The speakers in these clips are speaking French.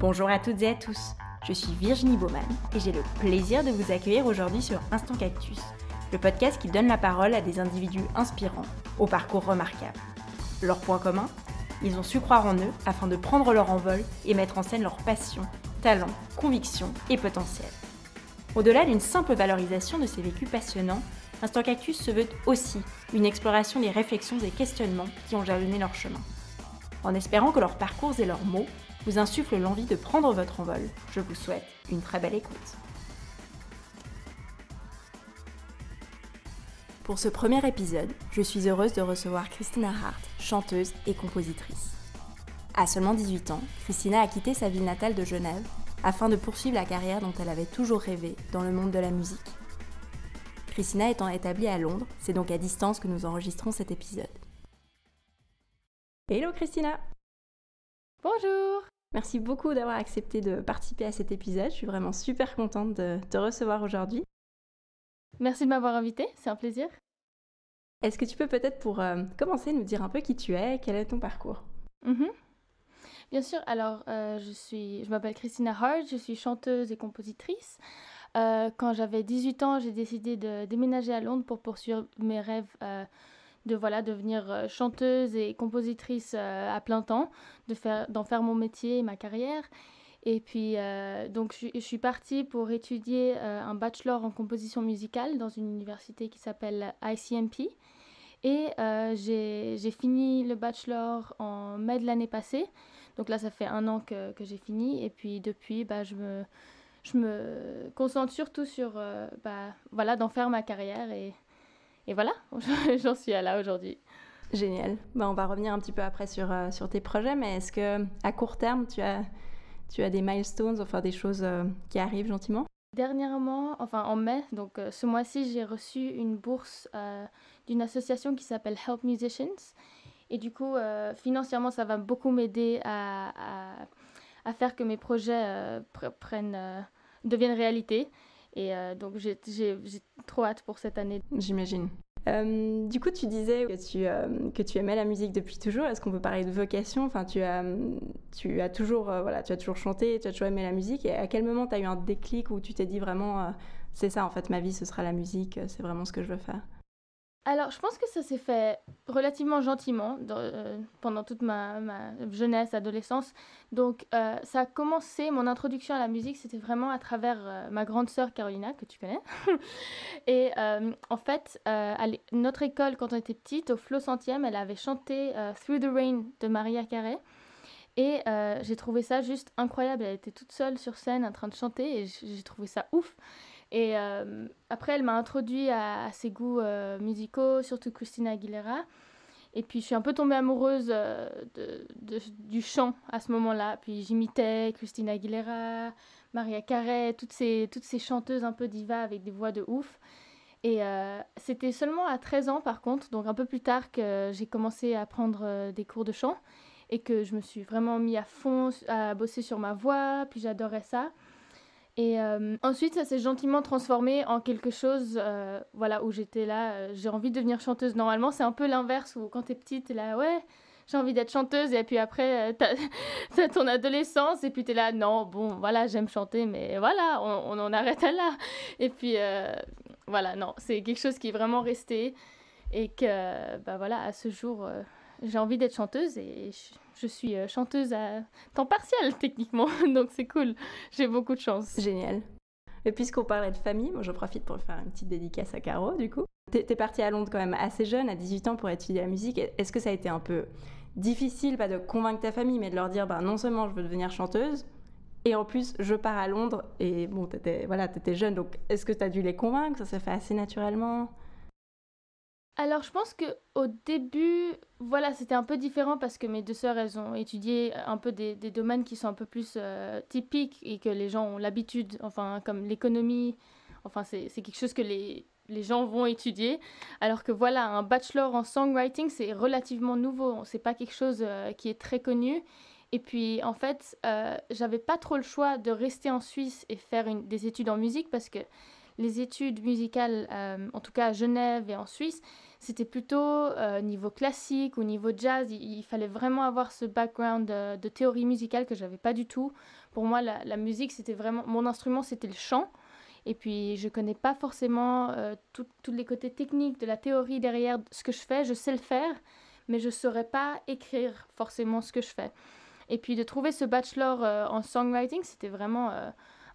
Bonjour à toutes et à tous, je suis Virginie Baumann et j'ai le plaisir de vous accueillir aujourd'hui sur Instant Cactus, le podcast qui donne la parole à des individus inspirants, au parcours remarquable. Leur point commun Ils ont su croire en eux afin de prendre leur envol et mettre en scène leur passion, talent, conviction et potentiel. Au-delà d'une simple valorisation de ces vécus passionnants, Instant Cactus se veut aussi une exploration des réflexions et questionnements qui ont jalonné leur chemin. En espérant que leurs parcours et leurs mots vous insufflent l'envie de prendre votre envol, je vous souhaite une très belle écoute. Pour ce premier épisode, je suis heureuse de recevoir Christina Hart, chanteuse et compositrice. À seulement 18 ans, Christina a quitté sa ville natale de Genève afin de poursuivre la carrière dont elle avait toujours rêvé dans le monde de la musique. Christina étant établie à Londres, c'est donc à distance que nous enregistrons cet épisode. Hello Christina Bonjour Merci beaucoup d'avoir accepté de participer à cet épisode. Je suis vraiment super contente de te recevoir aujourd'hui. Merci de m'avoir invitée, c'est un plaisir. Est-ce que tu peux peut-être pour euh, commencer nous dire un peu qui tu es, quel est ton parcours mm-hmm. Bien sûr, alors euh, je, suis, je m'appelle Christina Hart, je suis chanteuse et compositrice. Euh, quand j'avais 18 ans, j'ai décidé de déménager à Londres pour poursuivre mes rêves de voilà devenir euh, chanteuse et compositrice euh, à plein temps, de faire d'en faire mon métier et ma carrière. Et puis, euh, donc, je, suis partie pour étudier un bachelor en composition musicale dans une université qui s'appelle ICMP. Et j'ai fini le bachelor en mai de l'année passée. Donc là, ça fait un an que, j'ai fini. Et puis, depuis, bah, je, me, je me concentre surtout sur bah, voilà, d'en faire ma carrière et et voilà, j'en suis à là aujourd'hui. Génial. Bah, on va revenir un petit peu après sur, euh, sur tes projets, mais est-ce que à court terme, tu as, tu as des milestones, enfin des choses euh, qui arrivent gentiment Dernièrement, enfin en mai, donc euh, ce mois-ci, j'ai reçu une bourse d'une association qui s'appelle Help Musicians. Et du coup, financièrement, ça va beaucoup m'aider à, à, faire que mes projets prennent, deviennent réalité. Et euh, donc j'ai trop hâte pour cette année. J'imagine. Euh, du coup, tu disais euh, que tu, aimais la musique depuis toujours. Est-ce qu'on peut parler de vocation Enfin, tu as, toujours, tu as toujours chanté, tu as toujours aimé la musique. Et à quel moment tu as eu un déclic où tu t'es dit vraiment, c'est ça en fait, ma vie, ce sera la musique, c'est vraiment ce que je veux faire alors, je pense que ça s'est fait relativement gentiment euh, pendant toute ma, jeunesse, adolescence. Donc, euh, ça a commencé, mon introduction à la musique, c'était vraiment à travers euh, ma grande sœur Carolina, que tu connais. et en fait, à notre école, quand on était petite, au Flot Centième, elle avait chanté Through the Rain de Maria Carey. Et j'ai trouvé ça juste incroyable. Elle était toute seule sur scène en train de chanter et j'ai trouvé ça ouf. Et euh, après, elle m'a introduit à, ses goûts euh, musicaux, surtout Christina Aguilera. Et puis, je suis un peu tombée amoureuse euh, du chant à ce moment-là. Puis, j'imitais Christina Aguilera, Maria Carey, toutes ces, toutes ces chanteuses un peu divas avec des voix de ouf. Et c'était seulement à 13 ans, par contre, donc un peu plus tard, que j'ai commencé à prendre des cours de chant et que je me suis vraiment mis à fond à bosser sur ma voix. Puis, j'adorais ça. Et euh, ensuite, ça s'est gentiment transformé en quelque chose euh, voilà, où j'étais là, euh, j'ai envie de devenir chanteuse. Normalement, c'est un peu l'inverse où quand t'es petite, t'es là, ouais, j'ai envie d'être chanteuse. Et puis après, t'as, as ton adolescence et puis t'es là, non, bon, voilà, j'aime chanter, mais voilà, on, on en arrête là. Et puis, voilà, non, c'est quelque chose qui est vraiment resté et que, bah voilà, à ce jour, j'ai envie d'être chanteuse et je, suis euh, chanteuse à temps partiel techniquement, donc c'est cool. J'ai beaucoup de chance. Génial. Et puisqu'on parlait de famille, moi j'en profite pour faire une petite dédicace à Caro du coup. T'es es partie à Londres quand même assez jeune, à 18 ans, pour étudier la musique. Est-ce que ça a été un peu difficile, pas de convaincre ta famille, mais de leur dire ben, non seulement je veux devenir chanteuse, et en plus je pars à Londres, et bon, t'étais voilà, étais jeune, donc est-ce que t'as dû les convaincre Ça s'est fait assez naturellement alors je pense que au début, voilà, c'était un peu différent parce que mes deux sœurs, elles ont étudié euh, un peu des, domaines qui sont un peu plus euh, typiques et que les gens ont l'habitude, enfin comme l'économie, enfin c'est quelque chose que les, gens vont étudier. Alors que voilà, un bachelor en songwriting, c'est relativement nouveau, c'est pas quelque chose euh, qui est très connu. Et puis en fait, j'avais pas trop le choix de rester en Suisse et faire des études en musique parce que les études musicales, euh, en tout cas à Genève et en Suisse, c'était plutôt euh, niveau classique ou niveau jazz. Il, fallait vraiment avoir ce background de, théorie musicale que j'avais pas du tout. Pour moi, la, musique, c'était vraiment mon instrument, c'était le chant. Et puis, je connais pas forcément euh, tous les côtés techniques de la théorie derrière ce que je fais. Je sais le faire, mais je saurais pas écrire forcément ce que je fais. Et puis, de trouver ce bachelor en songwriting, c'était vraiment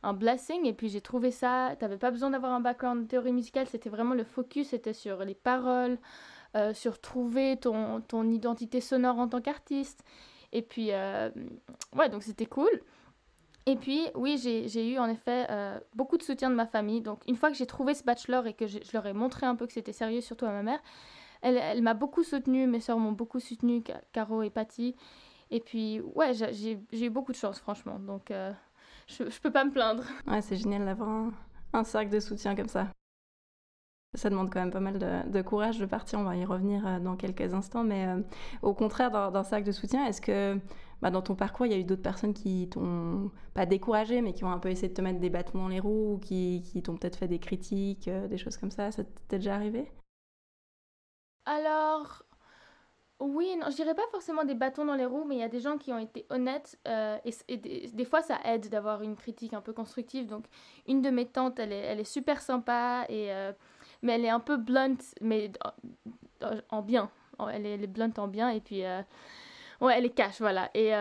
un blessing. Et puis j'ai trouvé ça, t'avais pas besoin d'avoir un background en théorie musicale, c'était vraiment le focus, c'était sur les paroles, euh, sur trouver ton, ton, identité sonore en tant qu'artiste. Et puis, euh, ouais, donc c'était cool. Et puis, oui, j'ai eu en effet euh, beaucoup de soutien de ma famille. Donc, une fois que j'ai trouvé ce bachelor et que je, leur ai montré un peu que c'était sérieux, surtout à ma mère, elle, elle m'a beaucoup soutenu, mes sœurs m'ont beaucoup soutenu Caro et Patty. Et puis, ouais, j'ai eu beaucoup de chance, franchement. Donc, je, ne peux pas me plaindre. Ouais, c'est génial d'avoir un, cercle de soutien comme ça. Ça demande quand même pas mal de, courage de partir, on va y revenir euh, dans quelques instants, mais euh, au contraire d'un cercle de soutien, est-ce que bah, dans ton parcours, il y a eu d'autres personnes qui t'ont pas découragé, mais qui ont un peu essayé de te mettre des bâtons dans les roues, ou qui, t'ont peut-être fait des critiques, euh, des choses comme ça, ça t'est déjà arrivé alors, oui, non, je dirais pas forcément des bâtons dans les roues, mais il y a des gens qui ont été honnêtes euh, et, des, fois ça aide d'avoir une critique un peu constructive. Donc une de mes tantes, elle est, super sympa et euh, mais elle est un peu blunt, mais en, bien. Elle est, blunt en bien et puis euh, ouais, elle est cash, voilà. Et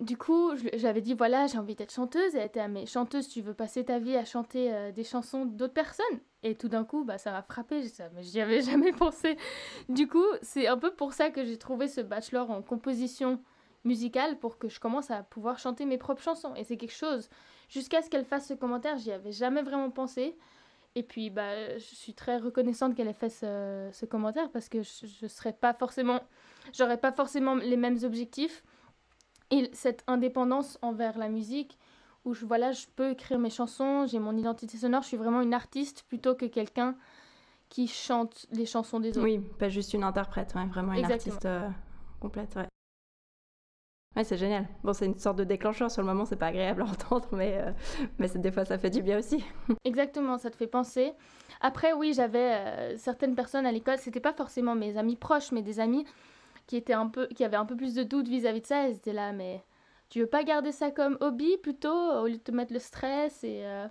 du coup, j'avais dit voilà, j'ai envie d'être chanteuse. Et elle était à mes chanteuse, tu veux passer ta vie à chanter euh, des chansons d'autres personnes Et tout d'un coup, bah, ça m'a frappé. Ça, mais j'y avais jamais pensé. Du coup, c'est un peu pour ça que j'ai trouvé ce bachelor en composition musicale pour que je commence à pouvoir chanter mes propres chansons. Et c'est quelque chose. Jusqu'à ce qu'elle fasse ce commentaire, j'y avais jamais vraiment pensé. Et puis, bah, je suis très reconnaissante qu'elle ait fait ce, commentaire parce que je, je serais pas forcément, j'aurais pas forcément les mêmes objectifs et cette indépendance envers la musique où je, voilà, je peux écrire mes chansons, j'ai mon identité sonore, je suis vraiment une artiste plutôt que quelqu'un qui chante les chansons des autres. Oui, pas juste une interprète, mais vraiment une artiste euh, complète. Ouais. c'est génial. Bon, c'est une sorte de déclencheur. Sur le moment, c'est pas agréable à entendre, mais, euh, mais des fois, ça fait du bien aussi. Exactement, ça te fait penser. Après, oui, j'avais euh, certaines personnes à l'école, c'était pas forcément mes amis proches, mais des amis qui, était un peu, qui avait un peu plus de doutes vis-à-vis de ça, elles étaient là, mais tu veux pas garder ça comme hobby plutôt, au lieu de te mettre le stress et, euh,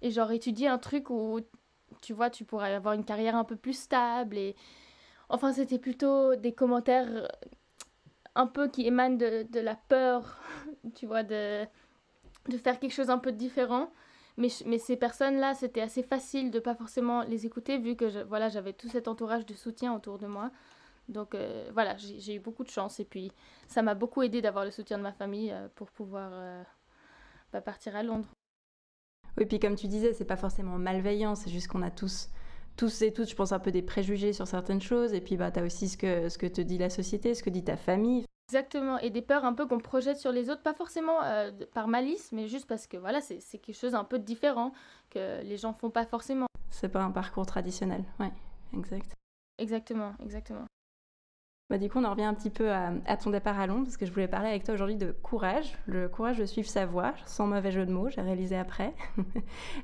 et genre étudier un truc où tu vois, tu pourrais avoir une carrière un peu plus stable. Et... Enfin, c'était plutôt des commentaires un peu qui émanent de, la peur, tu vois, de, de faire quelque chose un peu différent. Mais, ces personnes-là, c'était assez facile de pas forcément les écouter vu que voilà, j'avais tout cet entourage de soutien autour de moi. Donc euh, voilà, j'ai eu beaucoup de chance et puis ça m'a beaucoup aidé d'avoir le soutien de ma famille euh, pour pouvoir euh, bah, partir à Londres. Oui, puis comme tu disais, c'est pas forcément malveillant, c'est juste qu'on a tous, tous et toutes, je pense, un peu des préjugés sur certaines choses. Et puis bah, tu as aussi ce que, te dit la société, ce que dit ta famille. Exactement, et des peurs un peu qu'on projette sur les autres, pas forcément par malice, mais juste parce que voilà, c'est quelque chose un peu différent que les gens font pas forcément. C'est pas un parcours traditionnel, Oui, exact. Exactement, exactement. Bah, du coup, on en revient un petit peu à, ton départ à Londres, parce que je voulais parler avec toi aujourd'hui de courage, le courage de suivre sa voie, sans mauvais jeu de mots, j'ai réalisé après.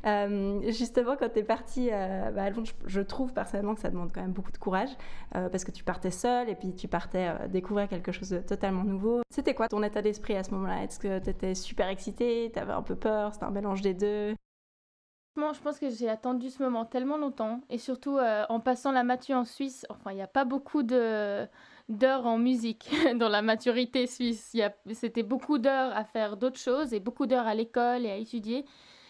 Euh, justement, quand tu es partie euh, bah, à Londres, je, trouve personnellement que ça demande quand même beaucoup de courage, euh, parce que tu partais seule, et puis tu partais découvrir quelque chose de totalement nouveau. C'était quoi ton état d'esprit à ce moment-là Est-ce que tu étais super excitée T'avais un peu peur C'était un mélange des deux je pense que j'ai attendu ce moment tellement longtemps. Et surtout, en passant la Mathieu en Suisse, enfin, il n'y a pas beaucoup de, d'heures en musique dans la maturité suisse. C'était beaucoup d'heures à faire d'autres choses et beaucoup d'heures à l'école et à étudier.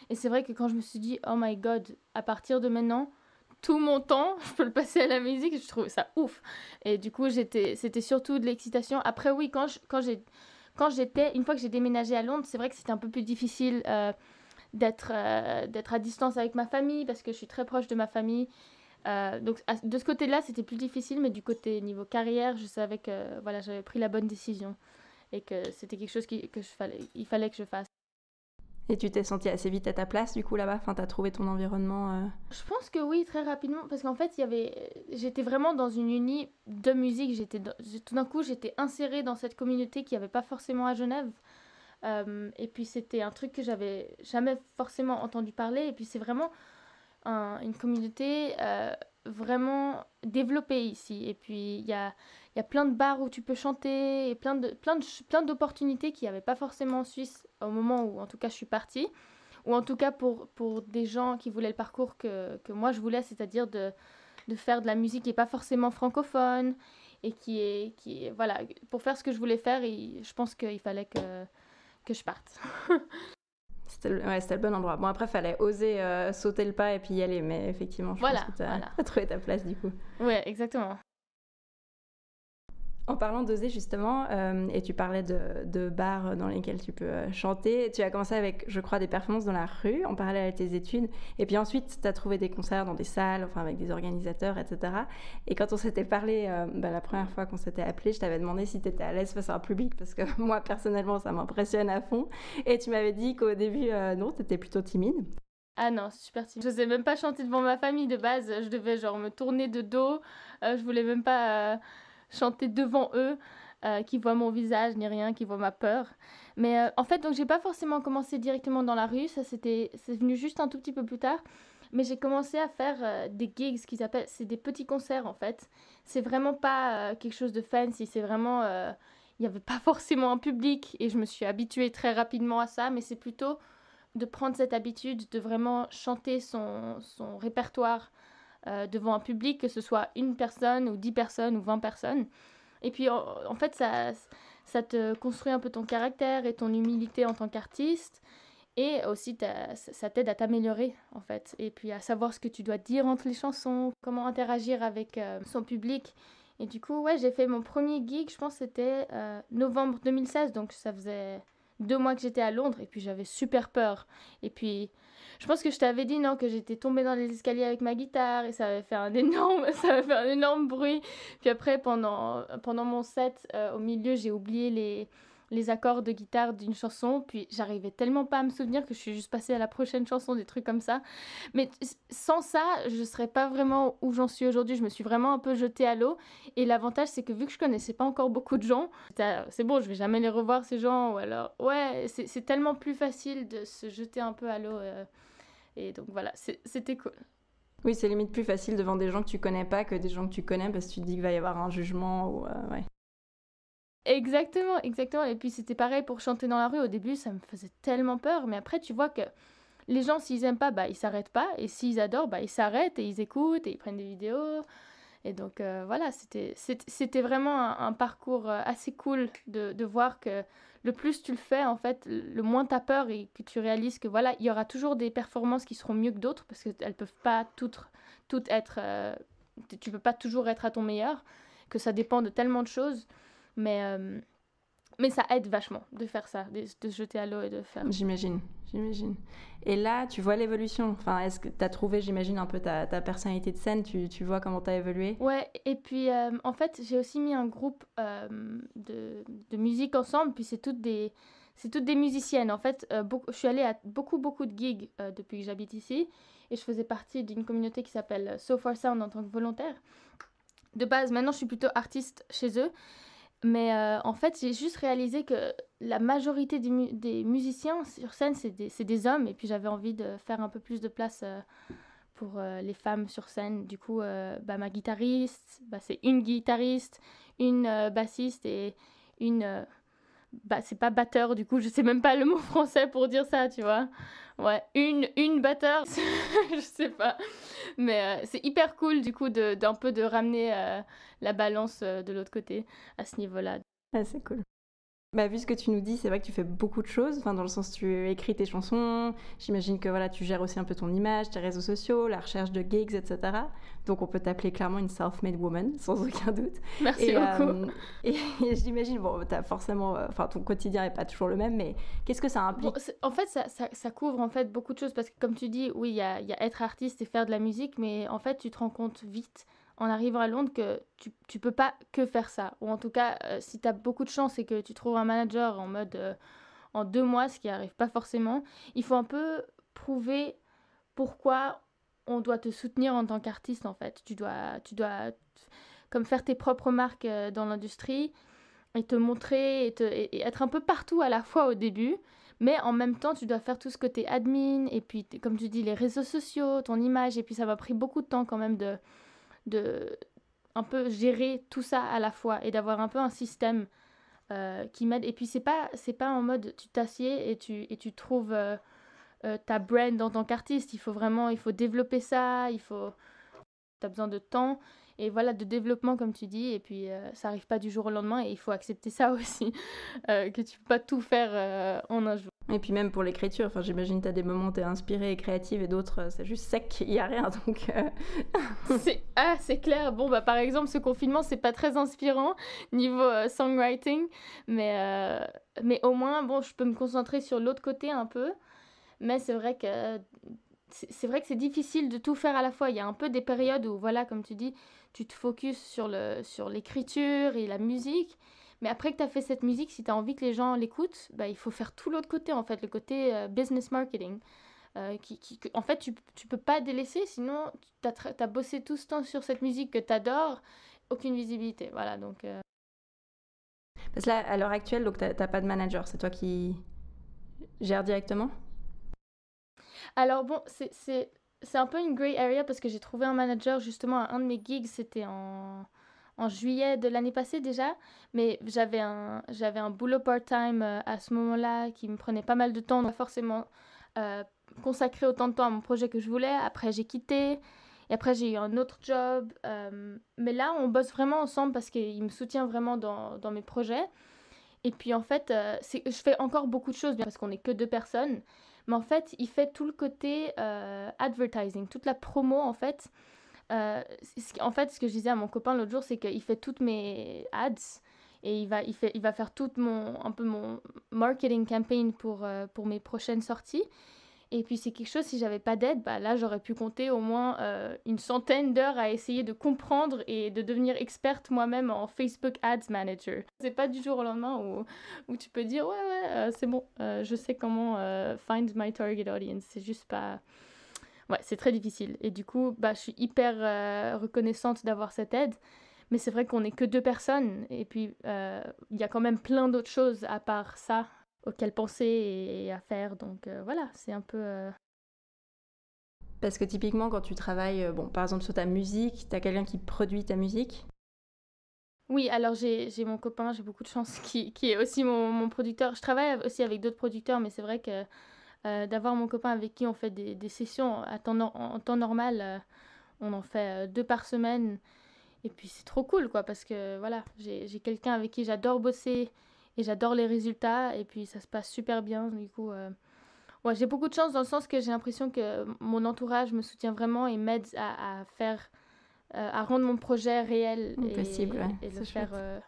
Et c'est vrai que quand je me suis dit, oh my god, à partir de maintenant, tout mon temps, je peux le passer à la musique, je trouve ça ouf. Et du coup, c'était surtout de l'excitation. Après, oui, quand, j'ai, quand j'étais, une fois que j'ai déménagé à Londres, c'est vrai que c'était un peu plus difficile euh, d'être, euh, d'être à distance avec ma famille parce que je suis très proche de ma famille euh, donc de ce côté-là, c'était plus difficile, mais du côté niveau carrière, je savais que voilà, j'avais pris la bonne décision et que c'était quelque chose qui, que je fallait, il fallait que je fasse. Et tu t'es sentie assez vite à ta place du coup là-bas Enfin, as trouvé ton environnement euh? Je pense que oui, très rapidement, parce qu'en fait, il y avait, j'étais vraiment dans une unie de musique. J'étais tout d'un coup, j'étais insérée dans cette communauté qui n'y avait pas forcément à Genève. Euh, et puis c'était un truc que j'avais jamais forcément entendu parler. Et puis c'est vraiment, une communauté euh, vraiment développée ici. Et puis, il y a, y a, plein de bars où tu peux chanter et plein, de, plein, de, plein d'opportunités qui n'y avait pas forcément en Suisse au moment où, en tout cas, je suis partie. Ou en tout cas, pour, pour des gens qui voulaient le parcours que, moi je voulais, c'est-à-dire de, faire de la musique qui n'est pas forcément francophone et qui est, qui voilà, pour faire ce que je voulais faire, et je pense qu'il fallait que, que je parte. C'était le, bon endroit. Bon, après, fallait oser euh, sauter le pas et puis y aller, mais effectivement, je voilà, pense que tu as, trouvé ta place du coup. Ouais, exactement. En parlant d'oser justement, euh, et tu parlais de, bars dans lesquels tu peux euh, chanter, tu as commencé avec, je crois, des performances dans la rue, en parallèle à tes études, et puis ensuite tu as trouvé des concerts dans des salles, enfin avec des organisateurs, etc. Et quand on s'était parlé, euh, bah, la première fois qu'on s'était appelé, je t'avais demandé si tu étais à l'aise face à un public, parce que moi personnellement ça m'impressionne à fond, et tu m'avais dit qu'au début, non, tu étais plutôt timide. Ah non, super timide. Je sais même pas chanter devant ma famille de base, je devais genre me tourner de dos, je voulais même pas chanter devant eux, euh, qui voient mon visage ni rien, qui voient ma peur. Mais euh, en fait, donc j'ai pas forcément commencé directement dans la rue, ça c'était, c'est venu juste un tout petit peu plus tard. Mais j'ai commencé à faire euh, des gigs, ce qu'ils appellent, c'est des petits concerts en fait. C'est vraiment pas quelque chose de fancy, c'est vraiment, il n'y avait pas forcément un public et je me suis habituée très rapidement à ça, mais c'est plutôt de prendre cette habitude de vraiment chanter son, son répertoire euh, devant un public, que ce soit une personne ou dix personnes ou vingt personnes. Et puis en, fait, ça, ça te construit un peu ton caractère et ton humilité en tant qu'artiste. Et aussi, ça t'aide à t'améliorer, en fait. Et puis à savoir ce que tu dois dire entre les chansons, comment interagir avec euh, son public. Et du coup, ouais, j'ai fait mon premier gig, je pense c'était euh, novembre 2016, donc ça faisait deux mois que j'étais à Londres et puis j'avais super peur. Et puis, je pense que je t'avais dit non que j'étais tombée dans les escaliers avec ma guitare et ça avait fait un énorme, ça avait un énorme bruit. Puis après, pendant pendant mon set, euh, au milieu, j'ai oublié les les accords de guitare d'une chanson, puis j'arrivais tellement pas à me souvenir que je suis juste passée à la prochaine chanson, des trucs comme ça. Mais sans ça, je serais pas vraiment où j'en suis aujourd'hui. Je me suis vraiment un peu jetée à l'eau. Et l'avantage, c'est que vu que je connaissais pas encore beaucoup de gens, c'est bon, je vais jamais les revoir ces gens. Ou alors, ouais, c'est tellement plus facile de se jeter un peu à l'eau. Euh, et donc voilà, c'était cool. Oui, c'est limite plus facile devant des gens que tu connais pas que des gens que tu connais parce que tu te dis qu'il va y avoir un jugement. Ou euh, ouais. Exactement, exactement. Et puis c'était pareil pour chanter dans la rue. Au début, ça me faisait tellement peur. Mais après, tu vois que les gens, s'ils aiment pas, bah, ils s'arrêtent pas. Et s'ils adorent, bah, ils s'arrêtent et ils écoutent et ils prennent des vidéos. Et donc euh, voilà, c'était vraiment un, parcours euh, assez cool de, de, voir que le plus tu le fais, en fait, le moins tu as peur et que tu réalises que voilà, il y aura toujours des performances qui seront mieux que d'autres parce qu'elles peuvent pas toutes, toutes être. Euh, tu tu peux pas toujours être à ton meilleur, que ça dépend de tellement de choses. Mais, euh, mais ça aide vachement de faire ça, de, se jeter à l'eau et de faire. J'imagine, j'imagine. Et là, tu vois l'évolution. Enfin, est-ce que tu as trouvé, j'imagine, un peu ta, ta, personnalité de scène tu, tu vois comment tu as évolué Ouais, et puis euh, en fait, j'ai aussi mis un groupe euh, de, de, musique ensemble, puis c'est toutes des. C'est toutes des musiciennes. En fait, beaucoup, je suis allée à beaucoup, beaucoup de gigs depuis que j'habite ici. Et je faisais partie d'une communauté qui s'appelle So For Sound en tant que volontaire de base, maintenant je suis plutôt artiste chez eux. Mais euh, en fait, j'ai juste réalisé que la majorité des, musiciens sur scène, c'est des, hommes. Et puis j'avais envie de faire un peu plus de place euh, pour euh, les femmes sur scène. Du coup, bah, ma guitariste, bah, c'est une guitariste, une bassiste et une bah, c'est pas batteur du coup, je sais même pas le mot français pour dire ça, tu vois. Ouais, une, une batteur, je sais pas. Mais euh, c'est hyper cool du coup d'un peu de ramener euh, la balance euh, de l'autre côté à ce niveau-là. Ah, c'est cool. Bah, vu ce que tu nous dis, c'est vrai que tu fais beaucoup de choses, enfin, dans le sens tu écris tes chansons, j'imagine que voilà, tu gères aussi un peu ton image, tes réseaux sociaux, la recherche de gigs, etc. Donc on peut t'appeler clairement une self-made woman, sans aucun doute. Merci beaucoup. Euh, et, j'imagine, bon, forcément, euh, enfin ton quotidien n'est pas toujours le même, mais qu'est-ce que ça implique En fait, ça, couvre en fait beaucoup de choses, parce que comme tu dis, oui, il y a, y a être artiste et faire de la musique, mais en fait, tu te rends compte vite en arrivant à Londres que tu, ne peux pas que faire ça. Ou en tout cas, euh, si tu as beaucoup de chance et que tu trouves un manager en mode euh, en deux mois, ce qui arrive pas forcément, il faut un peu prouver pourquoi on doit te soutenir en tant qu'artiste en fait. Tu dois, tu dois comme faire tes propres marques euh, dans l'industrie et te montrer et, être un peu partout à la fois au début. Mais en même temps, tu dois faire tout ce que admin, et puis, comme tu dis, les réseaux sociaux, ton image, et puis ça m'a pris beaucoup de temps quand même de, de un peu gérer tout ça à la fois et d'avoir un peu un système euh, qui m'aide. Et puis c'est pas c'est pas en mode tu t'assieds et tu et tu trouves euh, euh, ta brand en tant qu'artiste. Il faut vraiment il faut développer ça. Il faut t'as besoin de temps et voilà, de développement, comme tu dis. Et puis, euh, ça arrive pas du jour au lendemain et il faut accepter ça aussi, euh, que tu peux pas tout faire euh, en un jour. Et puis même pour l'écriture, enfin j'imagine tu as des moments où tu es inspirée et créative et d'autres c'est juste sec, il y a rien donc c'est ah, clair. Bon bah par exemple ce confinement, c'est pas très inspirant niveau songwriting, mais mais au moins bon, je peux me concentrer sur l'autre côté un peu. Mais c'est vrai que c'est vrai que c'est difficile de tout faire à la fois. Il y a un peu des périodes où voilà, comme tu dis, tu te focuses sur, le, sur l'écriture et la musique. Mais après que tu as fait cette musique, si tu as envie que les gens l'écoutent, bah, il faut faire tout l'autre côté, en fait, le côté euh, business marketing. Euh, qui, qui, en fait, tu, tu peux pas délaisser, sinon tu as, bossé tout ce temps sur cette musique que tu adores, aucune visibilité. Voilà, donc. Euh. Parce là, à l'heure actuelle, donc n'as pas de manager, c'est toi qui gères directement alors bon, c'est, c'est c'est un peu une grey area parce que j'ai trouvé un manager justement à un de mes gigs, c'était en, juillet de l'année passée déjà, mais j'avais un, j'avais un boulot part-time euh, à ce moment-là qui me prenait pas mal de temps, donc forcément euh, consacré autant de temps à mon projet que je voulais. Après j'ai quitté, et après j'ai eu un autre job, euh, mais là on bosse vraiment ensemble parce qu'il me soutient vraiment dans, mes projets. Et puis en fait, je fais encore beaucoup de choses parce qu'on n'est que deux personnes mais en fait, il fait tout le côté euh, advertising, toute la promo en fait. Euh, en fait, ce que je disais à mon copain l'autre jour, c'est qu'il fait toutes mes ads et il va, il fait, il va faire tout mon, un peu mon marketing campaign pour, euh, pour mes prochaines sorties. Et puis c'est quelque chose, si j'avais pas d'aide, bah là j'aurais pu compter au moins euh, une centaine d'heures à essayer de comprendre et de devenir experte moi-même en Facebook Ads Manager. C'est pas du jour au lendemain où, où tu peux dire ouais ouais euh, c'est bon, euh, je sais comment find my target audience. C'est juste pas... Ouais, c'est très difficile. Et du coup, bah, je suis hyper reconnaissante d'avoir cette aide. Mais c'est vrai qu'on n'est que deux personnes. Et puis, il y a quand même plein d'autres choses à part ça auxquels penser et à faire. Donc euh, voilà, c'est un peu euh, parce que typiquement, quand tu travailles, euh, bon, par exemple sur ta musique, tu as quelqu'un qui produit ta musique Oui, alors j'ai mon copain, j'ai beaucoup de chance, qui, est aussi mon, mon, producteur. Je travaille aussi avec d'autres producteurs, mais c'est vrai que d'avoir mon copain avec qui on fait des, des sessions à en temps normal, on en fait deux par semaine. Et puis c'est trop cool, quoi, parce que voilà, j'ai quelqu'un avec qui j'adore bosser, et j'adore les résultats et puis ça se passe super bien. Du coup, euh, ouais, j'ai beaucoup de chance dans le sens que j'ai l'impression que mon entourage me soutient vraiment et m'aide à, faire, euh, à rendre mon projet réel mmh, et, possible, et, faire euh,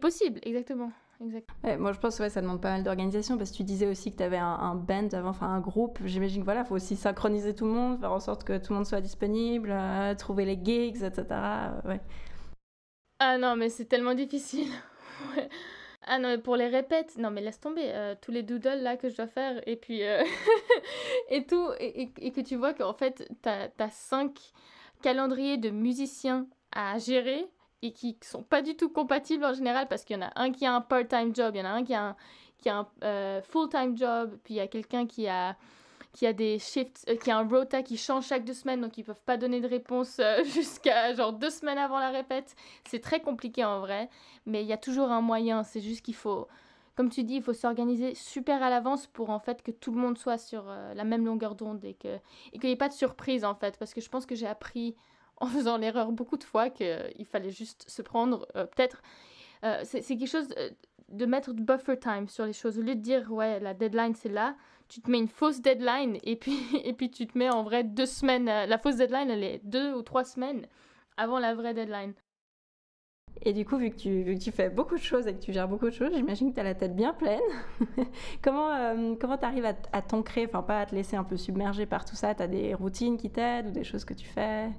possible, exactement. Exactement. moi, je pense que ouais, ça demande pas mal d'organisation parce que tu disais aussi que tu avais un, band avant, enfin un groupe. J'imagine qu'il voilà, faut aussi synchroniser tout le monde, faire en sorte que tout le monde soit disponible, trouver les gigs, etc. Ouais. Ah non, mais c'est tellement difficile. Ah non, pour les répètes, non mais laisse tomber, euh, tous les doodles là que je dois faire et puis euh, et tout, et, que tu vois qu'en fait t'as as cinq calendriers de musiciens à gérer et qui sont pas du tout compatibles en général parce qu'il y en a un qui a un part-time job, il y en a un qui a un, un euh, full-time job, puis il y a quelqu'un qui a qu'il y a des shifts, euh, qu'il y a un rota qui change chaque deux semaines, donc ils peuvent pas donner de réponse euh, jusqu'à genre deux semaines avant la répète. C'est très compliqué en vrai, mais il y a toujours un moyen. C'est juste qu'il faut, comme tu dis, il faut s'organiser super à l'avance pour en fait que tout le monde soit sur euh, la même longueur d'onde et que et qu'il n'y ait pas de surprise en fait, parce que je pense que j'ai appris en faisant l'erreur beaucoup de fois qu'il fallait juste se prendre peut-être. c'est quelque chose de mettre du buffer time sur les choses. Au lieu de dire, ouais, la deadline c'est là, tu te mets une fausse deadline et puis, et puis tu te mets en vrai deux semaines. Euh, la fausse deadline, elle est deux ou trois semaines avant la vraie deadline. Et du coup, vu que, tu, vu que tu fais beaucoup de choses et que tu gères beaucoup de choses, j'imagine que tu as la tête bien pleine. comment euh, comment tu arrives à, à t'ancrer, enfin pas à te laisser un peu submerger par tout ça Tu as des routines qui t'aident ou des choses que tu fais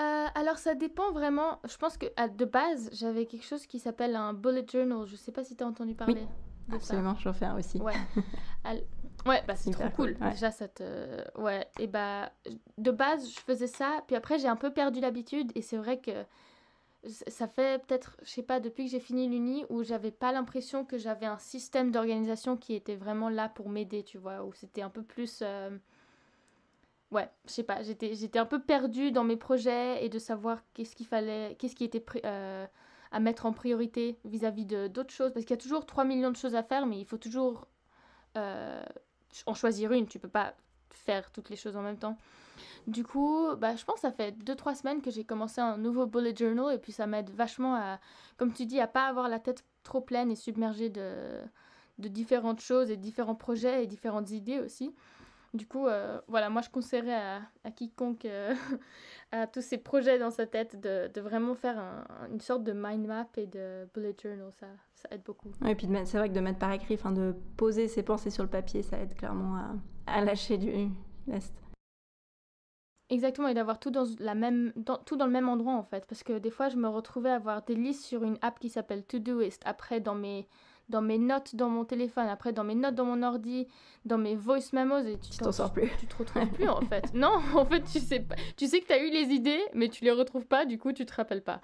euh, alors ça dépend vraiment. Je pense que de base, j'avais quelque chose qui s'appelle un bullet journal. Je sais pas si tu as entendu parler. Ah, Absolument, bah. je vais faire aussi. Ouais, ouais bah, c'est trop cool. Déjà, ça te... Euh, ouais, et bah, de base, je faisais ça, puis après, j'ai un peu perdu l'habitude, et c'est vrai que ça fait peut-être, je sais pas, depuis que j'ai fini l'Uni, où j'avais pas l'impression que j'avais un système d'organisation qui était vraiment là pour m'aider, tu vois, où c'était un peu plus... Euh, ouais, je sais pas, j'étais un peu perdue dans mes projets et de savoir qu'est-ce qu'il fallait, qu'est-ce qui était... Euh, à mettre en priorité vis-à-vis de, d'autres choses. Parce qu'il y a toujours 3 millions de choses à faire, mais il faut toujours euh, en choisir une. Tu peux pas faire toutes les choses en même temps. Du coup, bah, je pense que ça fait 2-3 semaines que j'ai commencé un nouveau bullet journal et puis ça m'aide vachement à, comme tu dis, à pas avoir la tête trop pleine et submergée de, de différentes choses et différents projets et différentes idées aussi. Du coup, euh, voilà, moi je conseillerais à, quiconque euh, à tous ses projets dans sa tête de, de vraiment faire une sorte de mind map et de bullet journal, ça, ça aide beaucoup. et puis c'est vrai que de mettre par écrit, enfin de poser ses pensées sur le papier, ça aide clairement à, lâcher du lest. Exactement, et d'avoir tout dans, la même, tout dans le même endroit en fait. Parce que des fois, je me retrouvais à avoir des listes sur une app qui s'appelle To Après, dans mes, dans mes notes dans mon téléphone, après dans mes notes dans mon ordi, dans mes voice memos et tu t'en sors plus. Tu te retrouves plus en fait. Non, en fait, tu sais pas. Tu sais que tu as eu les idées, mais tu les retrouves pas, du coup, tu te rappelles pas.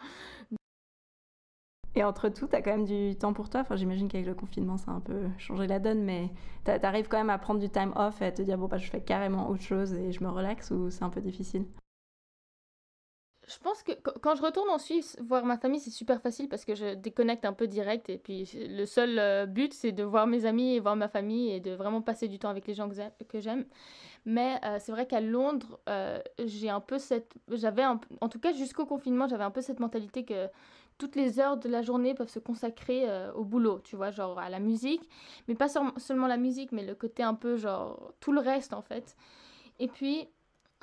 Et entre tout, tu as quand même du temps pour toi. Enfin, j'imagine qu'avec le confinement, ça a un peu changé la donne, mais tu arrives quand même à prendre du time off et à te dire, bon, bah, je fais carrément autre chose et je me relaxe ou c'est un peu difficile je pense que quand je retourne en Suisse, voir ma famille, c'est super facile parce que je déconnecte un peu direct. Et puis, le seul euh, but, c'est de voir mes amis et voir ma famille et de vraiment passer du temps avec les gens que j'aime. Mais euh, c'est vrai qu'à Londres, euh, j'ai un peu cette. J'avais En tout cas, jusqu'au confinement, j'avais un peu cette mentalité que toutes les heures de la journée peuvent se consacrer au boulot, tu vois, genre à la musique. Mais pas seulement la musique, mais le côté un peu, genre, tout le reste, en fait. Et puis.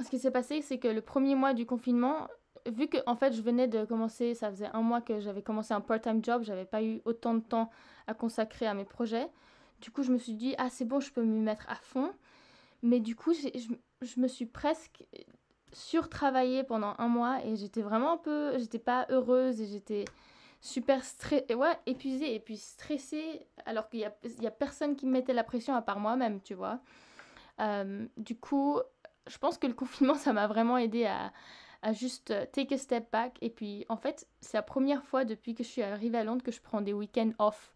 Ce qui s'est passé, c'est que le premier mois du confinement, vu que fait je venais de commencer, ça faisait un mois que j'avais commencé un part-time job, j'avais pas eu autant de temps à consacrer à mes projets. Du coup, je me suis dit ah c'est bon, je peux me mettre à fond. Mais du coup, je, me suis presque surtravaillée pendant un mois et j'étais vraiment un peu, j'étais pas heureuse et j'étais super stressée, ouais, épuisée et puis stressée alors qu'il y a, personne qui me mettait la pression à part moi-même, tu vois. Euh, du coup, je pense que le confinement, ça m'a vraiment aidée à, à juste euh, take a step back. Et puis, en fait, c'est la première fois depuis que je suis arrivée à Londres que je prends des week-ends off.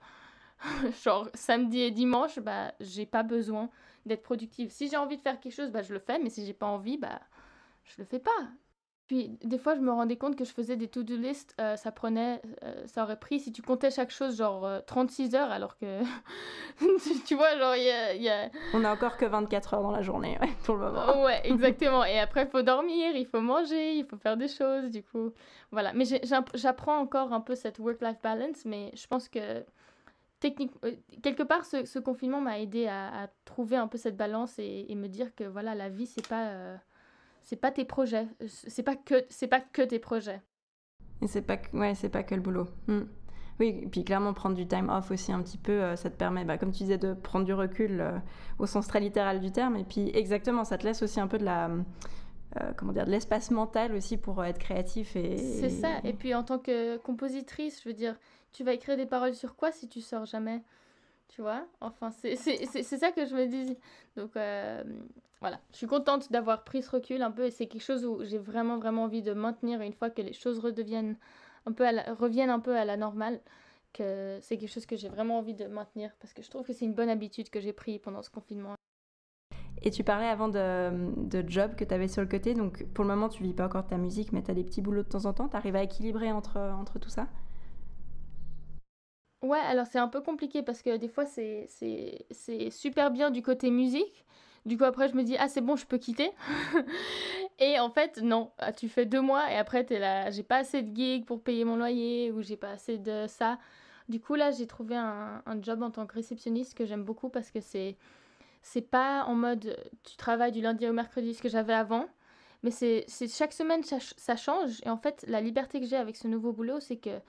Genre, samedi et dimanche, bah, j'ai pas besoin d'être productive. Si j'ai envie de faire quelque chose, bah, je le fais, mais si j'ai pas envie, bah, je le fais pas. Puis des fois, je me rendais compte que je faisais des to-do list, euh, ça prenait, euh, ça aurait pris, si tu comptais chaque chose, genre 36 euh, heures, alors que, tu, vois, genre, il y a, a... On n'a encore que 24 heures dans la journée, pour le moment. ouais, exactement. Et après, il faut dormir, il faut manger, il faut faire des choses, du coup. Voilà. Mais j'apprends encore un peu cette work-life balance, mais je pense que, technique, quelque part, ce, confinement m'a aidé à, trouver un peu cette balance et, et me dire que, voilà, la vie, c'est pas c'est pas tes projets, c'est pas que c'est pas que tes projets. Et c'est pas ouais, c'est pas que le boulot. Hmm. Oui, et puis clairement prendre du time off aussi un petit peu, euh, ça te permet, bah, comme tu disais, de prendre du recul euh, au sens très littéral du terme. Et puis exactement, ça te laisse aussi un peu de la euh, comment dire, de l'espace mental aussi pour être créatif et. C'est ça. Et mhm. puis en tant que compositrice, je veux dire, tu vas écrire des paroles sur quoi si tu sors jamais tu vois Enfin, c'est ça que je me dis. Donc, euh, voilà. Je suis contente d'avoir pris ce recul un peu et c'est quelque chose où j'ai vraiment, vraiment envie de maintenir une fois que les choses redeviennent un peu reviennent un peu à la normale. Que c'est quelque chose que j'ai vraiment envie de maintenir parce que je trouve que c'est une bonne habitude que j'ai pris pendant ce confinement. Et tu parlais avant de, de job que tu avais sur le côté. Donc, pour le moment, tu vis pas encore ta musique, mais tu as des petits boulots de temps en temps. Tu arrives à équilibrer entre tout ça Ouais, alors c'est un peu compliqué parce que des fois c'est, c'est, super bien du côté musique. Du coup après je me dis ah c'est bon je peux quitter. et en fait non, ah, tu fais deux mois et après t'es là j'ai pas assez de gigs pour payer mon loyer ou j'ai pas assez de ça. Du coup là j'ai trouvé un, un job en tant que réceptionniste que j'aime beaucoup parce que c'est c'est pas en mode tu travailles du lundi au mercredi ce que j'avais avant. Mais c'est, c'est chaque semaine ça change et en fait la liberté que j'ai avec ce nouveau boulot c'est que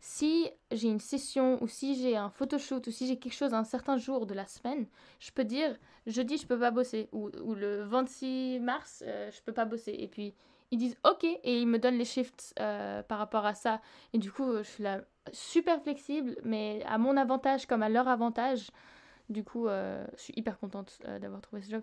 si j'ai une session ou si j'ai un photoshoot ou si j'ai quelque chose un certain jour de la semaine, je peux dire jeudi je peux pas bosser ou, le 26 mars euh, je peux pas bosser et puis ils disent ok et ils me donnent les shifts euh, par rapport à ça et du coup je suis là super flexible mais à mon avantage comme à leur avantage du coup euh, je suis hyper contente d'avoir trouvé ce job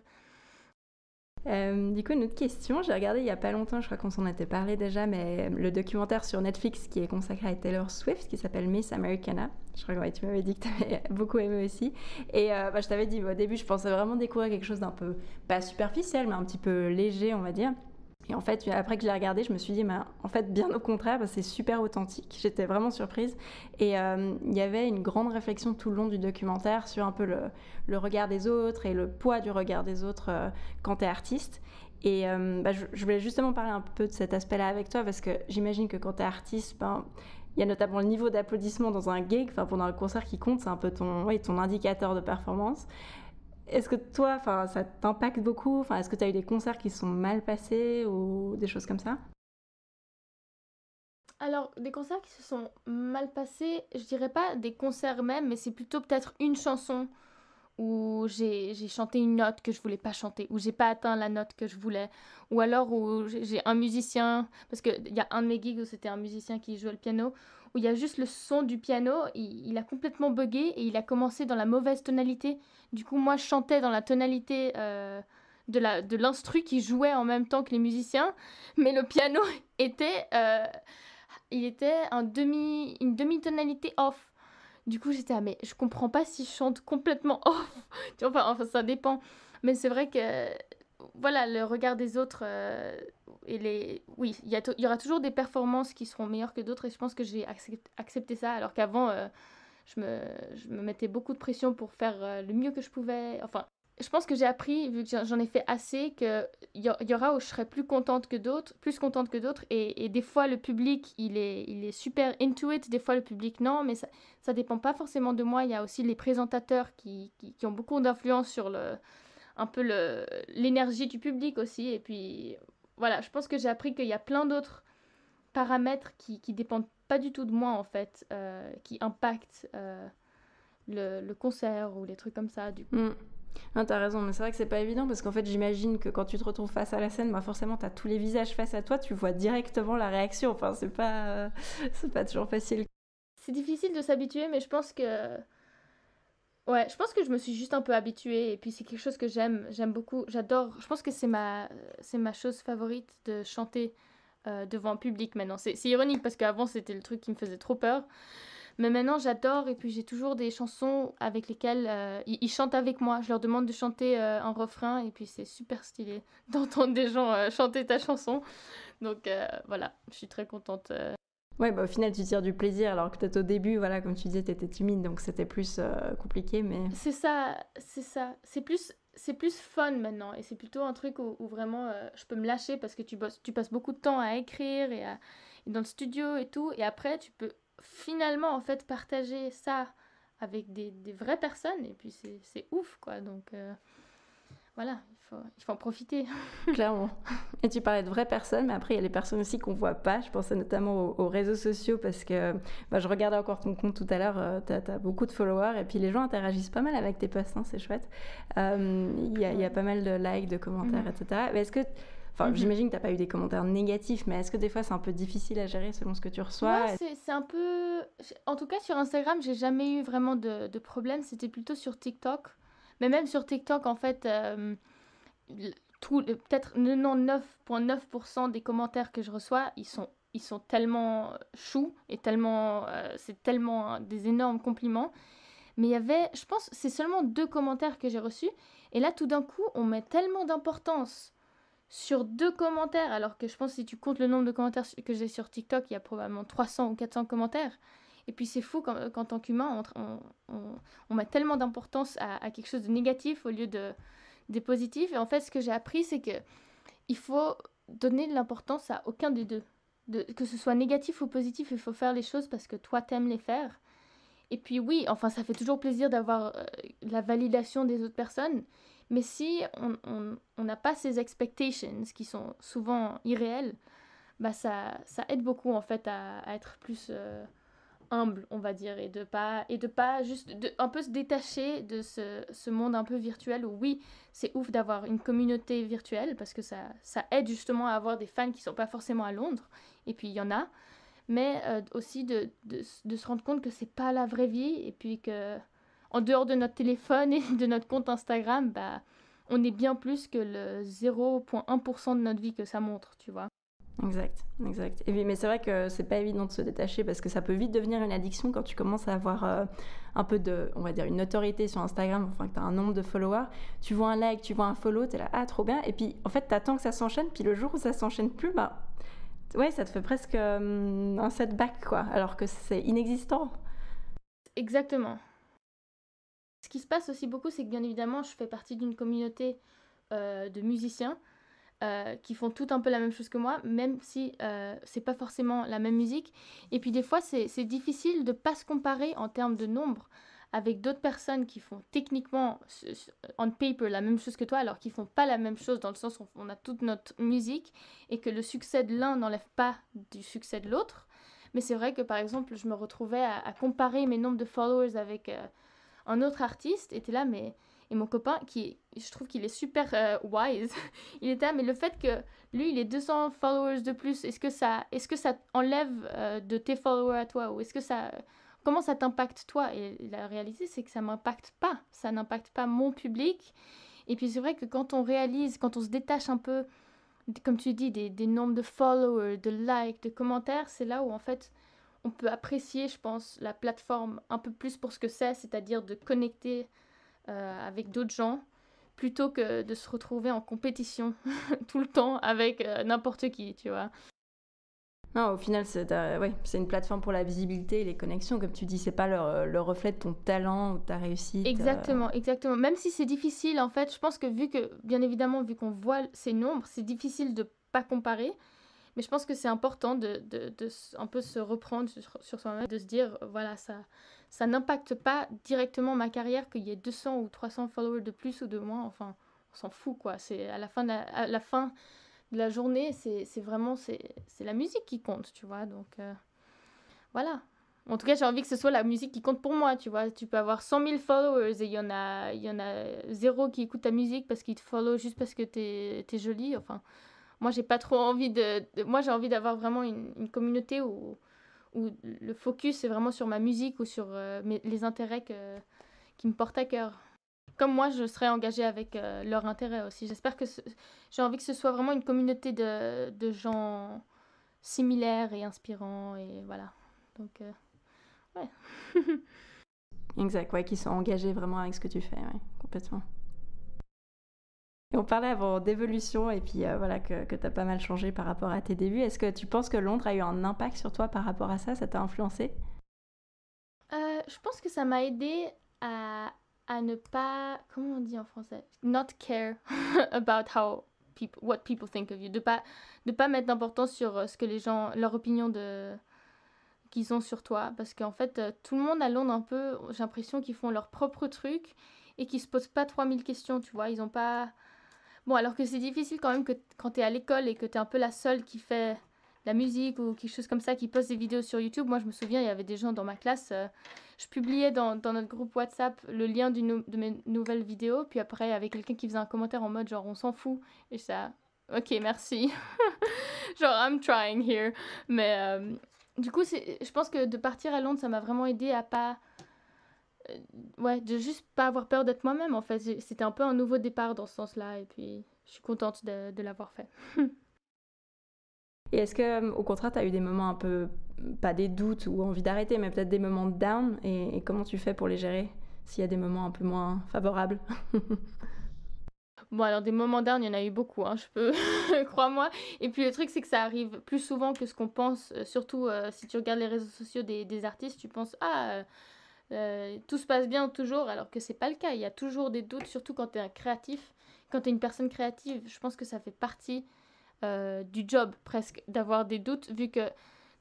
euh, du coup, une autre question, j'ai regardé il y a pas longtemps, je crois qu'on s'en était parlé déjà, mais le documentaire sur Netflix qui est consacré à Taylor Swift, qui s'appelle Miss Americana. Je crois que tu m'avais dit que tu avais beaucoup aimé aussi. Et euh, bah, je t'avais dit, au début, je pensais vraiment découvrir quelque chose d'un peu, pas superficiel, mais un petit peu léger, on va dire. Et en fait, après que je l'ai regardé, je me suis dit, en fait, bien au contraire, c'est super authentique. J'étais vraiment surprise. Et euh, il y avait une grande réflexion tout le long du documentaire sur un peu le, regard des autres et le poids du regard des autres euh, quand tu es artiste. Et euh, bah, je, voulais justement parler un peu de cet aspect-là avec toi, parce que j'imagine que quand tu es artiste, ben, il y a notamment le niveau d'applaudissement dans un gig, enfin pendant un concert qui compte, c'est un peu ton, oui, ton indicateur de performance. Est-ce que toi, ça t'impacte beaucoup Est-ce que tu as eu des concerts qui sont mal passés ou des choses comme ça alors, des concerts qui se sont mal passés, je dirais pas des concerts même, mais c'est plutôt peut-être une chanson où j'ai chanté une note que je voulais pas chanter, où j'ai pas atteint la note que je voulais, ou alors où j'ai un musicien, parce qu'il y a un de mes gigs où c'était un musicien qui jouait le piano, où il y a juste le son du piano, il, a complètement buggé et il a commencé dans la mauvaise tonalité. Du coup, moi, je chantais dans la tonalité euh, de, la, de l'instru qui jouait en même temps que les musiciens, mais le piano était, euh, il était un demi, une demi-tonalité off. Du coup, j'étais, ah, mais je comprends pas si je chante complètement off. enfin, ça dépend. Mais c'est vrai que voilà, le regard des autres euh, et les... Oui, il y, y, aura toujours des performances qui seront meilleures que d'autres et je pense que j'ai accepté ça alors qu'avant, euh, je, me, me, mettais beaucoup de pression pour faire euh, le mieux que je pouvais. Enfin, je pense que j'ai appris, vu que j'en ai fait assez, qu'il y, y, aura où je serai plus contente que d'autres, plus contente que d'autres et, des fois le public, il est, il est super into des fois le public non, mais ça, ne dépend pas forcément de moi. Il y a aussi les présentateurs qui ont beaucoup d'influence sur le un peu l'énergie du public aussi. Et puis voilà, je pense que j'ai appris qu'il y a plein d'autres paramètres qui, qui dépendent pas du tout de moi en fait, euh, qui impactent euh, le, concert ou les trucs comme ça. Du coup. Mm. t'as raison, mais c'est vrai que c'est pas évident parce qu'en fait, j'imagine que quand tu te retrouves face à la scène, bah forcément, t'as tous les visages face à toi, tu vois directement la réaction. Enfin, c'est pas, c'est pas toujours facile. C'est difficile de s'habituer, mais je pense que Ouais, je pense que je me suis juste un peu habituée et puis c'est quelque chose que j'aime, j'aime beaucoup, j'adore. Je pense que c'est ma, c'est ma chose favorite de chanter euh, devant un public maintenant. C'est, ironique parce qu'avant c'était le truc qui me faisait trop peur, mais maintenant j'adore et puis j'ai toujours des chansons avec lesquelles euh, ils, chantent avec moi. Je leur demande de chanter euh, un refrain et puis c'est super stylé d'entendre des gens chanter ta chanson. Donc voilà, je suis très contente. Ouais, bah, au final, tu tires du plaisir, alors que peut-être au début, voilà, comme tu disais, tu étais timide, donc c'était plus euh, compliqué, mais... C'est ça, c'est ça. C'est plus, c'est plus fun maintenant, et c'est plutôt un truc où, vraiment euh, je peux me lâcher, parce que tu, bosses, tu passes beaucoup de temps à écrire, et, à, dans le studio et tout, et après, tu peux finalement, en fait, partager ça avec des, vraies personnes, et puis c'est ouf, quoi, donc... Euh, voilà, il faut en profiter. Clairement. Et tu parlais de vraies personnes, mais après, il y a les personnes aussi qu'on voit pas. Je pensais notamment aux, réseaux sociaux parce que bah, je regardais encore ton compte tout à l'heure. Euh, tu as, beaucoup de followers et puis les gens interagissent pas mal avec tes posts, hein, c'est chouette. Euh, il y, a, pas mal de likes, de commentaires, mhm. etc. Mais est-ce que. Enfin, mhm. j'imagine que t'as pas eu des commentaires négatifs, mais est-ce que des fois c'est un peu difficile à gérer selon ce que tu reçois ouais, c'est un peu. En tout cas, sur Instagram, j'ai jamais eu vraiment de, problème. C'était plutôt sur TikTok. Mais même sur TikTok, en fait, euh, euh, peut-être 99,9% des commentaires que je reçois, ils sont, ils sont tellement euh, choux et tellement, euh, c'est tellement des énormes compliments. Mais il y avait, je pense, c'est seulement deux commentaires que j'ai reçus. Et là, tout d'un coup, on met tellement d'importance sur deux commentaires, alors que je pense si tu comptes le nombre de commentaires que j'ai sur TikTok, il y a probablement 300 ou 400 commentaires. Et puis c'est fou qu'en tant qu'humain, on, on, met tellement d'importance à quelque chose de négatif au lieu de, des positifs. Et en fait, ce que j'ai appris, c'est que il faut donner de l'importance à aucun des deux. De, que ce soit négatif ou positif, il faut faire les choses parce que toi, t'aimes les faire. Et puis oui, enfin, ça fait toujours plaisir d'avoir euh, la validation des autres personnes. Mais si on n'a pas ces expectations qui sont souvent irréelles, bah ça, ça aide beaucoup en fait à, être plus... Euh, humble, on va dire, et de pas, et de pas juste un peu se détacher de ce, monde un peu virtuel où oui, c'est ouf d'avoir une communauté virtuelle parce que ça, ça aide justement à avoir des fans qui sont pas forcément à Londres, et puis il y en a, mais euh, aussi de, de, se rendre compte que c'est pas la vraie vie et puis que en dehors de notre téléphone et de notre compte Instagram, bah, on est bien plus que le 0.1% de notre vie que ça montre, tu vois. Exact, exact. mais c'est vrai que c'est pas évident de se détacher parce que ça peut vite devenir une addiction quand tu commences à avoir euh, un peu de, on va dire, une notoriété sur Instagram, enfin que tu as un nombre de followers. Tu vois un like, tu vois un follow, t'es là, ah trop bien. Et puis en fait, tu attends que ça s'enchaîne, puis le jour où ça s'enchaîne plus, bah ouais, ça te fait presque hum, un setback quoi, alors que c'est inexistant. Exactement. Ce qui se passe aussi beaucoup, c'est que bien évidemment, je fais partie d'une communauté euh, de musiciens. Euh, qui font tout un peu la même chose que moi, même si euh, c'est pas forcément la même musique. Et puis des fois, c'est difficile de pas se comparer en termes de nombre avec d'autres personnes qui font techniquement on paper la même chose que toi, alors qu'ils font pas la même chose dans le sens où on a toute notre musique et que le succès de l'un n'enlève pas du succès de l'autre. Mais c'est vrai que par exemple, je me retrouvais à, comparer mes nombres de followers avec euh, un autre artiste et es là, mais et mon copain, qui je trouve qu'il est super euh, wise, il était là, mais le fait que lui, il ait 200 followers de plus, est-ce que ça, est-ce que ça enlève euh, de tes followers à toi Ou est-ce que ça. Comment ça t'impacte toi Et la réalité, c'est que ça m'impacte pas. Ça n'impacte pas mon public. Et puis c'est vrai que quand on réalise, quand on se détache un peu, comme tu dis, des, des nombres de followers, de likes, de commentaires, c'est là où en fait on peut apprécier, je pense, la plateforme un peu plus pour ce que c'est, c'est-à-dire de connecter euh, avec d'autres gens plutôt que de se retrouver en compétition tout le temps avec euh, n'importe qui, tu vois. Non, au final, euh, c'est une plateforme pour la visibilité et les connexions. Comme tu dis, c'est pas le, le, reflet de ton talent ou ta réussite. Exactement, exactement. Même si c'est difficile, en fait, je pense que vu que, bien évidemment, vu qu'on voit ces nombres, c'est difficile de pas comparer. Mais je pense que c'est important de, de, un peu se reprendre sur, soi-même, de se dire, euh, voilà, ça, ça n'impacte pas directement ma carrière qu'il y ait 200 ou 300 followers de plus ou de moins. Enfin, on s'en fout, quoi. C'est à la fin de la, la, fin de la journée, c'est vraiment c'est la musique qui compte, tu vois. Donc, euh, voilà. En tout cas, j'ai envie que ce soit la musique qui compte pour moi, tu vois. Tu peux avoir 100 000 followers et il y en a, il y en a zéro qui écoute ta musique parce qu'ils te follow juste parce que t'es es jolie. Enfin, moi j'ai pas trop envie de, moi j'ai envie d'avoir vraiment une, communauté où, où le focus est vraiment sur ma musique ou sur euh, les intérêts que, qui me portent à cœur. Comme moi, je serai engagée avec euh, leurs intérêts aussi. J'espère que j'ai envie que ce soit vraiment une communauté de, de gens similaires et inspirants et voilà. Donc euh, ouais. exact, ouais, qui sont engagés vraiment avec ce que tu fais, complètement on parlait avant d'évolution et puis euh, voilà que, que tu as pas mal changé par rapport à tes débuts. Est-ce que tu penses que Londres a eu un impact sur toi par rapport à ça Ça t'a influencé euh, Je pense que ça m'a aidé à, ne pas. Comment on dit en français Not care about how. People, what people think of you. De pas, pas mettre d'importance sur euh, ce que les gens. leur opinion de qu'ils ont sur toi. Parce qu'en fait, tout le monde à Londres, un peu, j'ai l'impression qu'ils font leur propre truc et qu'ils se posent pas 3000 questions, tu vois. Ils n'ont pas Bon, alors que c'est difficile quand même que quand tu es à l'école et que tu es un peu la seule qui fait la musique ou quelque chose comme ça, qui poste des vidéos sur YouTube. Moi, je me souviens, il y avait des gens dans ma classe. Euh, je publiais dans, notre groupe WhatsApp le lien de mes nouvelles vidéos. Puis après, il y avait quelqu'un qui faisait un commentaire en mode genre on s'en fout. Et ça, ok, merci. genre, I'm trying here. Mais euh, du coup, je pense que de partir à Londres, ça m'a vraiment aidé à pas euh, ouais, de juste pas avoir peur d'être moi-même, en fait. C'était un peu un nouveau départ dans ce sens-là, et puis je suis contente de, l'avoir fait. et est-ce que, euh, au contraire, tu as eu des moments un peu, pas des doutes ou envie d'arrêter, mais peut-être des moments down, et, comment tu fais pour les gérer s'il y a des moments un peu moins favorables Bon, alors des moments down, il y en a eu beaucoup, hein, je peux, crois-moi. Et puis le truc, c'est que ça arrive plus souvent que ce qu'on pense, euh, surtout si tu regardes les réseaux sociaux des, des artistes, tu penses, ah, euh, tout se passe bien toujours, alors que c'est pas le cas. Il y a toujours des doutes, surtout quand tu es un créatif, quand tu es une personne créative. Je pense que ça fait partie euh, du job presque d'avoir des doutes, vu que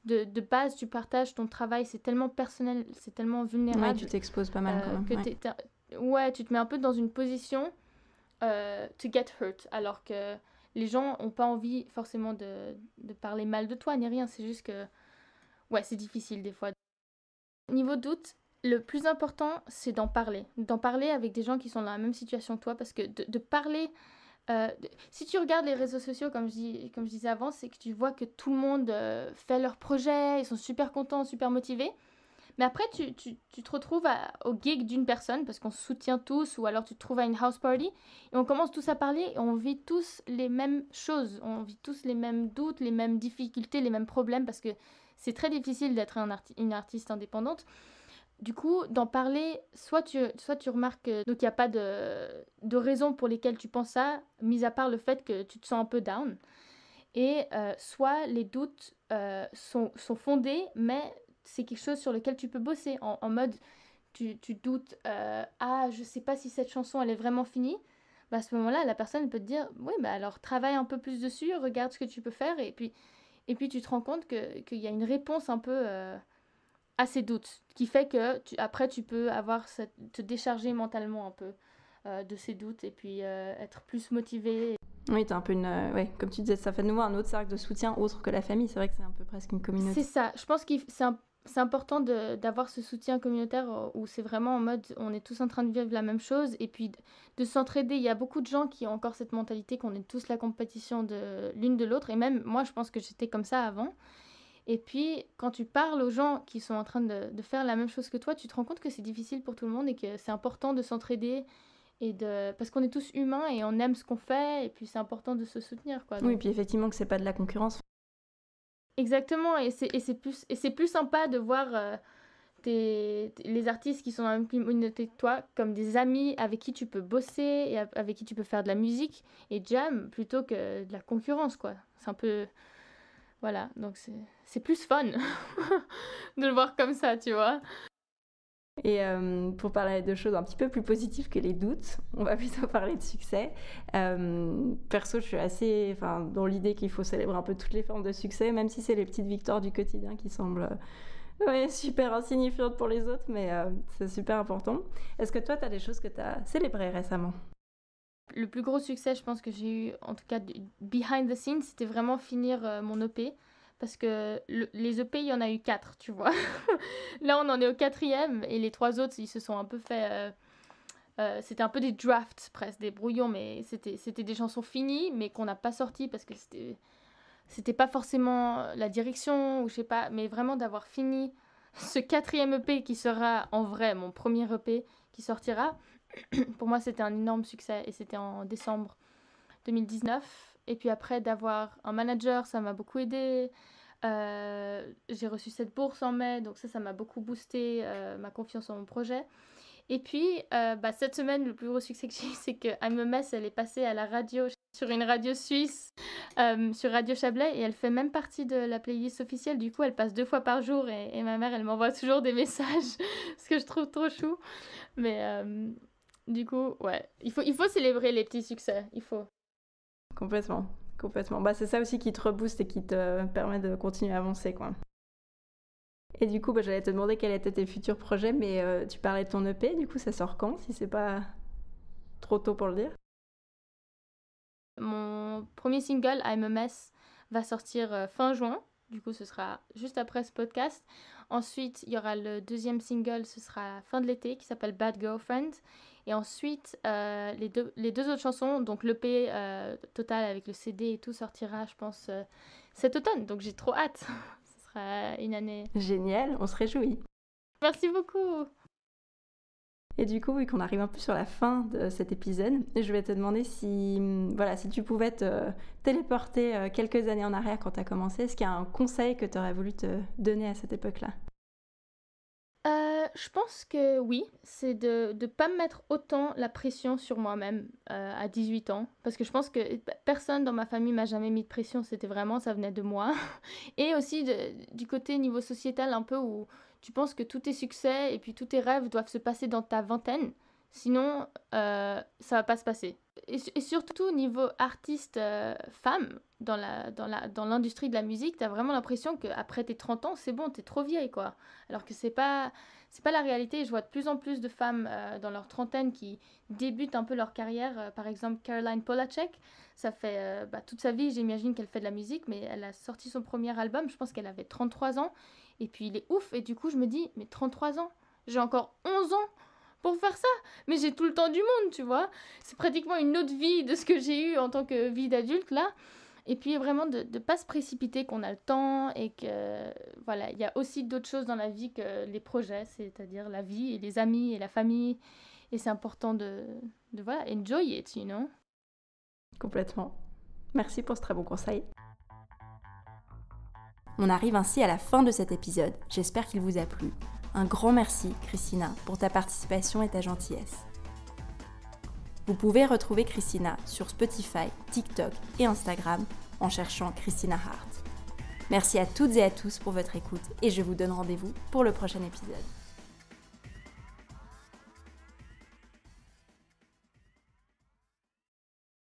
de, base tu partages ton travail, c'est tellement personnel, c'est tellement vulnérable. Ouais, tu t'exposes pas mal euh, quand même. ouais. tu te mets un peu dans une position to get hurt, alors que les gens ont pas envie forcément de, de, parler mal de toi ni rien, c'est juste que ouais, c'est difficile des fois. Niveau doute, le plus important, c'est d'en parler. D'en parler avec des gens qui sont dans la même situation que toi, parce que de, parler... Euh, si tu regardes les réseaux sociaux, comme je, comme je disais avant, c'est que tu vois que tout le monde euh, fait leur projet, ils sont super contents, super motivés. Mais après, tu, te retrouves au gig d'une personne parce qu'on se soutient tous, ou alors tu te trouves à une house party et on commence tous à parler et on vit tous les mêmes choses. On vit tous les mêmes doutes, les mêmes difficultés, les mêmes problèmes parce que c'est très difficile d'être une artiste indépendante. Du coup, d'en parler, soit tu, soit tu remarques qu'il n'y a pas de, de raison pour lesquelles tu penses ça, mis à part le fait que tu te sens un peu down. Et euh, soit les doutes euh, sont, fondés, mais c'est quelque chose sur lequel tu peux bosser. En, mode, tu, doutes, euh, ah, je ne sais pas si cette chanson elle est vraiment finie. Bah, à ce moment-là, la personne peut te dire, oui, bah alors travaille un peu plus dessus, regarde ce que tu peux faire, et puis, et puis tu te rends compte qu'il y a une réponse un peu à ses doutes, qui fait que après tu peux avoir te décharger mentalement un peu euh, de ses doutes et puis euh, être plus motivé. Oui, tu un peu une. Euh, comme tu disais, ça fait de nouveau un autre cercle de soutien autre que la famille. C'est vrai que c'est un peu presque une communauté. C'est ça. Je pense que c'est important d'avoir ce soutien communautaire où c'est vraiment en mode on est tous en train de vivre la même chose et puis de s'entraider. Il y a beaucoup de gens qui ont encore cette mentalité qu'on est tous la compétition de l'une de l'autre. Et même moi, je pense que j'étais comme ça avant. Et puis, quand tu parles aux gens qui sont en train de, de faire la même chose que toi, tu te rends compte que c'est difficile pour tout le monde et que c'est important de s'entraider. Et de... Parce qu'on est tous humains et on aime ce qu'on fait, et puis c'est important de se soutenir. Quoi. Oui, et puis effectivement que c'est pas de la concurrence. Exactement, et c'est plus, et plus sympa de voir euh, les artistes qui sont dans la même communauté que toi comme des amis avec qui tu peux bosser et avec qui tu peux faire de la musique et jam plutôt que de la concurrence. quoi. C'est un peu voilà, donc c'est plus fun de le voir comme ça, tu vois. Et euh, pour parler de choses un petit peu plus positives que les doutes, on va plutôt parler de succès. Euh, perso, je suis assez enfin, dans l'idée qu'il faut célébrer un peu toutes les formes de succès, même si c'est les petites victoires du quotidien qui semblent super insignifiantes pour les autres, mais euh, c'est super important. Est-ce que toi, tu as des choses que tu as célébrées récemment le plus gros succès, je pense que j'ai eu, en tout cas behind the scenes, c'était vraiment finir euh, mon EP. Parce que les EP, il y en a eu quatre, tu vois. Là, on en est au quatrième et les trois autres, ils se sont un peu fait. Euh, euh, c'était un peu des drafts presque, des brouillons, mais c'était des chansons finies, mais qu'on n'a pas sorties parce que c'était c'était pas forcément la direction ou je sais pas, mais vraiment d'avoir fini ce quatrième EP qui sera en vrai mon premier EP qui sortira. pour moi, c'était un énorme succès et c'était en décembre 2019. Et puis après, d'avoir un manager, ça m'a beaucoup aidé. Euh, j'ai reçu cette bourse en mai, donc ça, ça m'a beaucoup boosté euh, ma confiance en mon projet. Et puis, euh, bah, cette semaine, le plus gros succès que j'ai c'est que I'm elle est passée à la radio, sur une radio suisse, sur Radio Chablais, et elle fait même partie de la playlist officielle. Du coup, elle passe deux fois par jour, et, et ma mère, elle m'envoie toujours des messages, ce que je trouve trop chou. Mais du coup, ouais. Il faut, il faut célébrer les petits succès. Il faut. Complètement. Complètement. Bah, c'est ça aussi qui te rebooste et qui te permet de continuer à avancer, quoi. Et du coup, bah, j'allais te demander quel était tes futurs projets, mais euh, tu parlais de ton EP, du coup, ça sort quand, si c'est pas trop tôt pour le dire Mon premier single, I'm a Mess, va sortir euh, fin juin. Du coup, ce sera juste après ce podcast. Ensuite, il y aura le deuxième single, ce sera fin de l'été, qui s'appelle Bad Girlfriend. Et ensuite, euh, les, deux, les deux autres chansons, donc l'EP euh, total avec le CD et tout sortira, je pense, euh, cet automne. Donc j'ai trop hâte. Ce sera une année. Génial, on se réjouit. Merci beaucoup. Et du coup, vu qu'on arrive un peu sur la fin de cet épisode, je vais te demander si, mm, voilà, si tu pouvais te téléporter euh, quelques années en arrière quand tu as commencé. Est-ce qu'il y a un conseil que tu aurais voulu te donner à cette époque-là je pense que oui, c'est de ne pas mettre autant la pression sur moi-même euh, à 18 ans, parce que je pense que personne dans ma famille m'a jamais mis de pression, c'était vraiment, ça venait de moi. Et aussi du côté niveau sociétal un peu où tu penses que tous tes succès et puis tous tes rêves doivent se passer dans ta vingtaine, sinon euh, ça va pas se passer. Et, surtout au niveau artiste euh, femme, dans la dans la dans l'industrie de la musique, tu as vraiment l'impression que après tes 30 ans, c'est bon, t'es trop vieille quoi. Alors que c'est pas c'est pas la réalité. Je vois de plus en plus de femmes euh, dans leur trentaine qui débutent un peu leur carrière. Euh, par exemple, Caroline Polacek, ça fait euh, bah, toute sa vie, j'imagine qu'elle fait de la musique, mais elle a sorti son premier album, je pense qu'elle avait 33 ans. Et puis il est ouf, et du coup, je me dis, mais 33 ans, j'ai encore 11 ans pour faire ça, mais j'ai tout le temps du monde, tu vois. C'est pratiquement une autre vie de ce que j'ai eu en tant que vie d'adulte là. Et puis vraiment de ne pas se précipiter, qu'on a le temps et que voilà, il y a aussi d'autres choses dans la vie que les projets, c'est-à-dire la vie et les amis et la famille. Et c'est important de, de voilà, enjoy it, you know. Complètement. Merci pour ce très bon conseil. On arrive ainsi à la fin de cet épisode. J'espère qu'il vous a plu. Un grand merci, Christina, pour ta participation et ta gentillesse. Vous pouvez retrouver Christina sur Spotify, TikTok et Instagram en cherchant Christina Hart. Merci à toutes et à tous pour votre écoute et je vous donne rendez-vous pour le prochain épisode.